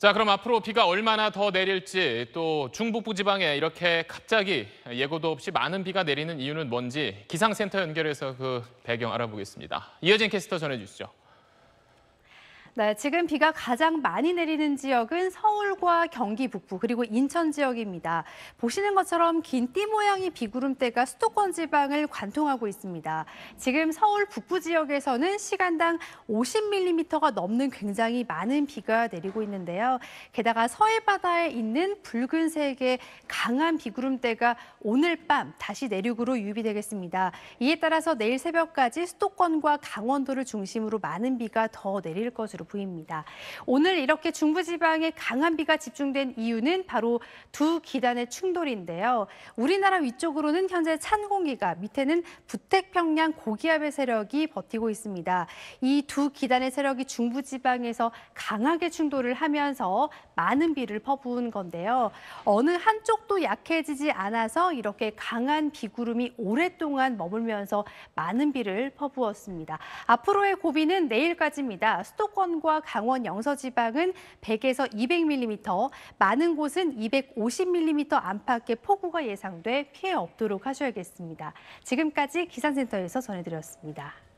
자, 그럼 앞으로 비가 얼마나 더 내릴지 또 중북부 지방에 이렇게 갑자기 예고도 없이 많은 비가 내리는 이유는 뭔지 기상센터 연결해서 그 배경 알아보겠습니다. 이어진 캐스터 전해 주시죠. 네, 지금 비가 가장 많이 내리는 지역은 서울과 경기 북부 그리고 인천 지역입니다. 보시는 것처럼 긴 띠 모양의 비구름대가 수도권 지방을 관통하고 있습니다. 지금 서울 북부 지역에서는 시간당 50mm가 넘는 굉장히 많은 비가 내리고 있는데요. 게다가 서해 바다에 있는 붉은색의 강한 비구름대가 오늘 밤 다시 내륙으로 유입되겠습니다. 이에 따라서 내일 새벽까지 수도권과 강원도를 중심으로 많은 비가 더 내릴 것으로 보입니다. 오늘 이렇게 중부지방에 강한 비가 집중된 이유는 바로 두 기단의 충돌인데요. 우리나라 위쪽으로는 현재 찬 공기가 밑에는 부태평양 고기압의 세력이 버티고 있습니다. 이 두 기단의 세력이 중부지방에서 강하게 충돌을 하면서 많은 비를 퍼부은 건데요. 어느 한쪽도 약해지지 않아서 이렇게 강한 비구름이 오랫동안 머물면서 많은 비를 퍼부었습니다. 앞으로의 고비는 내일까지입니다. 수도권 수도과 강원 영서 지방은 100에서 200mm, 많은 곳은 250mm 안팎의 폭우가 예상돼 피해 없도록 하셔야겠습니다. 지금까지 기상센터에서 전해드렸습니다.